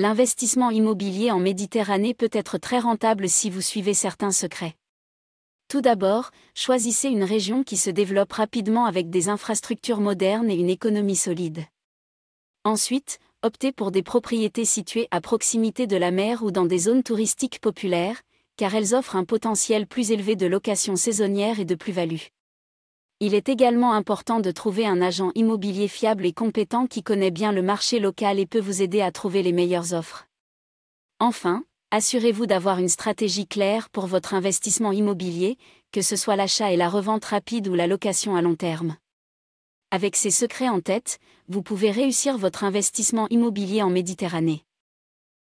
L'investissement immobilier en Méditerranée peut être très rentable si vous suivez certains secrets. Tout d'abord, choisissez une région qui se développe rapidement avec des infrastructures modernes et une économie solide. Ensuite, optez pour des propriétés situées à proximité de la mer ou dans des zones touristiques populaires, car elles offrent un potentiel plus élevé de location saisonnière et de plus-value il est également important de trouver un agent immobilier fiable et compétent qui connaît bien le marché local et peut vous aider à trouver les meilleures offres. Enfin, assurez-vous d'avoir une stratégie claire pour votre investissement immobilier, que ce soit l'achat et la revente rapide ou la location à long terme. Avec ces secrets en tête, vous pouvez réussir votre investissement immobilier en Méditerranée.